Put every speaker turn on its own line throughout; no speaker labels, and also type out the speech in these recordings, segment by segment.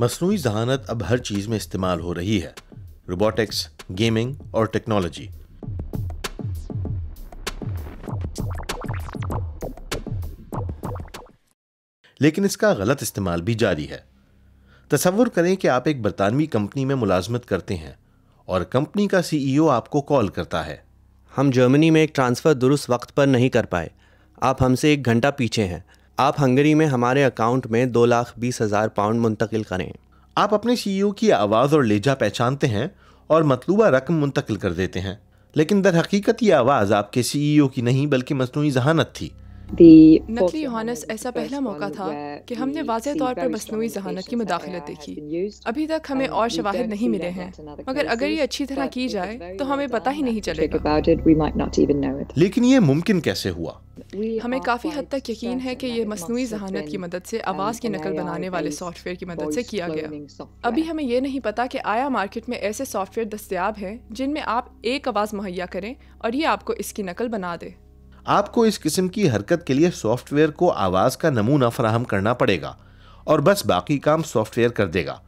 मसनू जहानत अब हर चीज़ में इस्तेमाल हो रही है रोबोटिक्स गेमिंग और टेक्नोलॉजी लेकिन इसका गलत इस्तेमाल भी जारी है तस्वुर करें कि आप एक बरतानवी कंपनी में मुलाजमत करते हैं और कंपनी का सीईओ e आपको कॉल करता है हम जर्मनी में एक ट्रांसफ़र दुरुस्त वक्त पर नहीं कर पाए आप हमसे एक घंटा पीछे हैं आप हंगरी में हमारे अकाउंट में दो लाख बीस हज़ार पाउंड मुंतकिल करें आप अपने सीईओ e की आवाज़ और लेजा पहचानते हैं और मतलूबा रकम मुंतकिल कर देते हैं लेकिन दर हकीकत ये आवाज़ आपके सीईओ e की नहीं बल्कि मसनू जहानत थी
नकली ऐसा पहला मौका था कि हमने वाज तौर पर मसनू जहानत की मुदाखलत देखी अभी तक हमें और शवाहद नहीं मिले हैं मगर अगर ये अच्छी तरह की जाए तो हमें पता ही नहीं चलेगा लेकिन ये मुमकिन कैसे हुआ हमें काफ़ी हद तक यकीन है कि ये मसनू जहानत की मदद से um, आवाज़ की नकल बनाने वाले सॉफ्टवेयर की मदद से किया गया अभी हमें ये नहीं पता कि आया मार्केट में ऐसे सॉफ्टवेयर दस्तियाब हैं जिनमें आप एक आवाज़ मुहैया करें और ये आपको इसकी नकल बना दे
आपको इस किस्म की हरकत के लिए सॉफ्टवेयर को आवाज़ का नमूना फराहम करना पड़ेगा और बस बाकी काम सॉफ्टवेयर कर देगा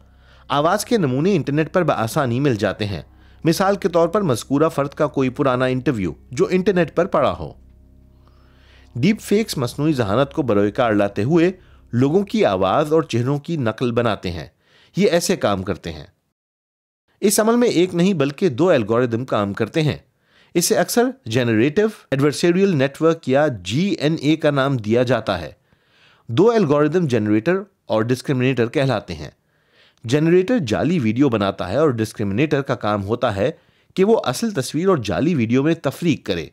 आवाज़ के नमूने इंटरनेट पर बसानी मिल जाते हैं मिसाल के तौर पर मस्कूरा फ़र्द का कोई पुराना इंटरव्यू जो इंटरनेट पर पड़ा हो डीप फेक्स मसनू जहानत को बरोकार लाते हुए लोगों की आवाज़ और चेहरों की नकल बनाते हैं ये ऐसे काम करते हैं इस अमल में एक नहीं बल्कि दो एल्गोरिदम काम करते हैं इसे अक्सर जेनरेटिव एडवर्सेरियल नेटवर्क या जी का नाम दिया जाता है दो एल्गोरिदम जनरेटर और डिस्क्रिमिनेटर कहलाते हैं जनरेटर जाली वीडियो बनाता है और डिस्क्रिमिनेटर का काम होता है कि वो असल तस्वीर और जाली वीडियो में तफरीक करे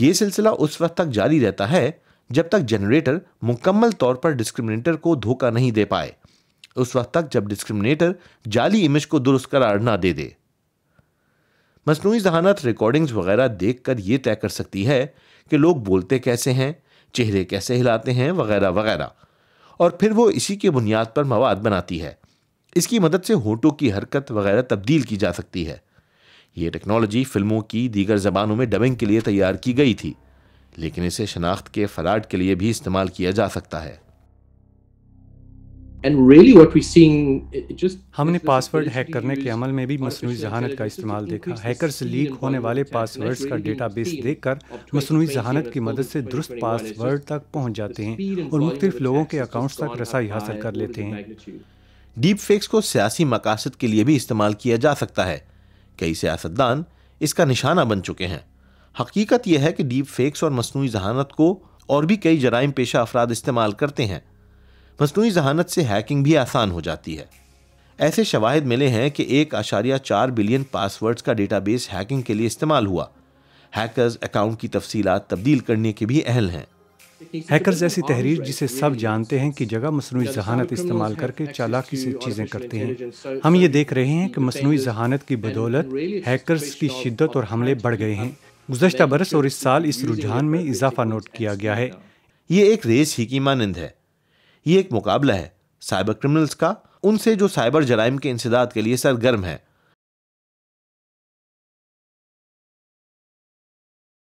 ये सिलसिला उस वक्त तक जारी रहता है जब तक जनरेटर मुकम्मल तौर पर डिस्क्रिमिनेटर को धोखा नहीं दे पाए उस वक्त तक जब डिस्क्रिमिनेटर जाली इमेज को दुरुस्त करार ना दे दे मसनू जहानत रिकॉर्डिंग्स वगैरह देख कर ये तय कर सकती है कि लोग बोलते कैसे हैं चेहरे कैसे हिलाते हैं वगैरह वगैरह और फिर वो इसी के बुनियाद पर मवाद बनाती है इसकी मदद से होटों की हरकत वगैरह तब्दील की जा सकती है ये टेक्नोलॉजी फिल्मों की दीगर ज़बानों में डबिंग के लिए तैयार की गई थी लेकिन इसे शनाख्त के फराड के लिए भी इस्तेमाल किया जा सकता है
हमने पासवर्ड हैक करने के अमल में भी मसनू जहानत का इस्तेमाल देखा हैकर्स लीक होने वाले पासवर्ड्स का डेटाबेस देखकर मसनू जहानत की मदद से दुरुस्त पासवर्ड तक पहुंच जाते हैं और मुख्तलिफ लोगों के अकाउंट्स तक रसाई हासिल कर लेते
हैं डीप फेक्स को सियासी मकासद के लिए भी इस्तेमाल किया जा सकता है कई सियासतदान इसका निशाना बन चुके हैं हकीकत यह है कि डीप फेक्स और मसनू जहानत को और भी कई जराइम पेशा अफराद इस्तेमाल करते हैं मसनू जहानत से हैकिंग भी आसान हो जाती है ऐसे शवाहद मिले हैं कि एक आशारिया चार बिलियन पासवर्ड्स का डेटाबेस हैकिंग के लिए इस्तेमाल हुआ हैकर्स अकाउंट की तफसीलात तब्दील
करने के भी अहल हैं हैकर्स ऐसी तहरीर जिसे सब जानते हैं कि जगह मसनू जहानत इस्तेमाल करके चालाकी से चीज़ें करते हैं हम ये देख रहे हैं कि मसनू जहानत की बदौलत हैकर्स की शिद्दत और हमले बढ़ गए हैं गुजशत बरस और इस साल इस रुझान में इजाफा नोट किया गया है ये एक रेस ही की मानंद है ये एक मुकाबला है
साइबर क्रिमिनल्स का उनसे जो साइबर जराइम के इंसदाद के लिए सरगर्म है